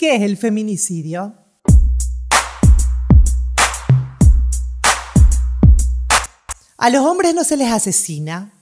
¿Qué es el feminicidio? A los hombres no se les asesina.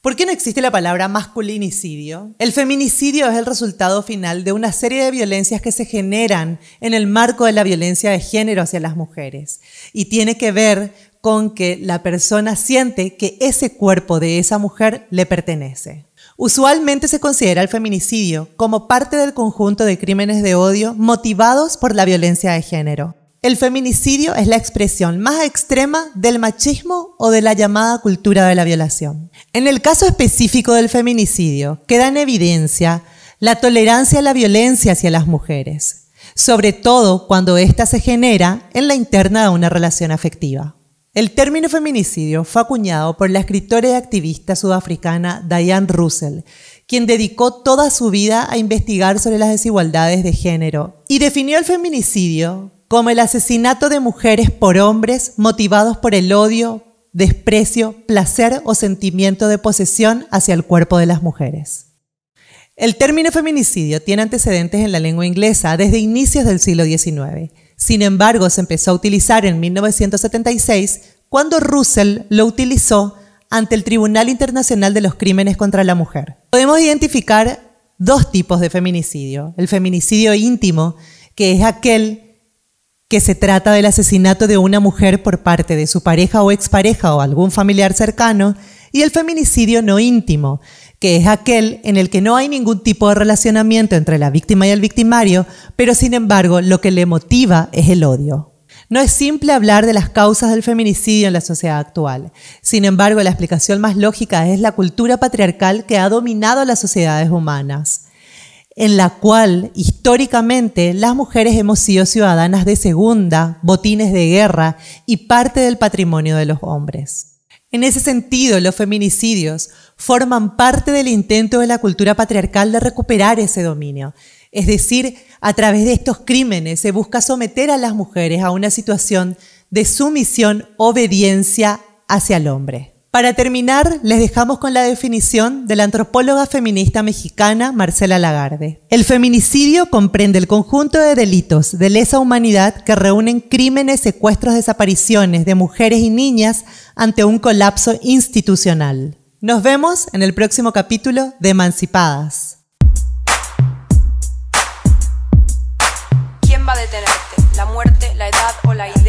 ¿Por qué no existe la palabra masculinicidio? El feminicidio es el resultado final de una serie de violencias que se generan en el marco de la violencia de género hacia las mujeres y tiene que ver con que la persona siente que ese cuerpo de esa mujer le pertenece. Usualmente se considera el feminicidio como parte del conjunto de crímenes de odio motivados por la violencia de género. El feminicidio es la expresión más extrema del machismo o de la llamada cultura de la violación. En el caso específico del feminicidio, queda en evidencia la tolerancia a la violencia hacia las mujeres, sobre todo cuando ésta se genera en la interna de una relación afectiva. El término feminicidio fue acuñado por la escritora y activista sudafricana Diane Russell, quien dedicó toda su vida a investigar sobre las desigualdades de género y definió el feminicidio como el asesinato de mujeres por hombres motivados por el odio, desprecio, placer o sentimiento de posesión hacia el cuerpo de las mujeres. El término feminicidio tiene antecedentes en la lengua inglesa desde inicios del siglo XIX sin embargo, se empezó a utilizar en 1976 cuando Russell lo utilizó ante el Tribunal Internacional de los Crímenes contra la Mujer. Podemos identificar dos tipos de feminicidio. El feminicidio íntimo, que es aquel que se trata del asesinato de una mujer por parte de su pareja o expareja o algún familiar cercano, y el feminicidio no íntimo, que es aquel en el que no hay ningún tipo de relacionamiento entre la víctima y el victimario, pero sin embargo lo que le motiva es el odio. No es simple hablar de las causas del feminicidio en la sociedad actual. Sin embargo, la explicación más lógica es la cultura patriarcal que ha dominado las sociedades humanas, en la cual históricamente las mujeres hemos sido ciudadanas de segunda, botines de guerra y parte del patrimonio de los hombres. En ese sentido, los feminicidios forman parte del intento de la cultura patriarcal de recuperar ese dominio. Es decir, a través de estos crímenes se busca someter a las mujeres a una situación de sumisión, obediencia hacia el hombre. Para terminar, les dejamos con la definición de la antropóloga feminista mexicana Marcela Lagarde. El feminicidio comprende el conjunto de delitos de lesa humanidad que reúnen crímenes, secuestros, desapariciones de mujeres y niñas ante un colapso institucional. Nos vemos en el próximo capítulo de Emancipadas. ¿Quién va a detenerte? ¿La muerte, la edad o la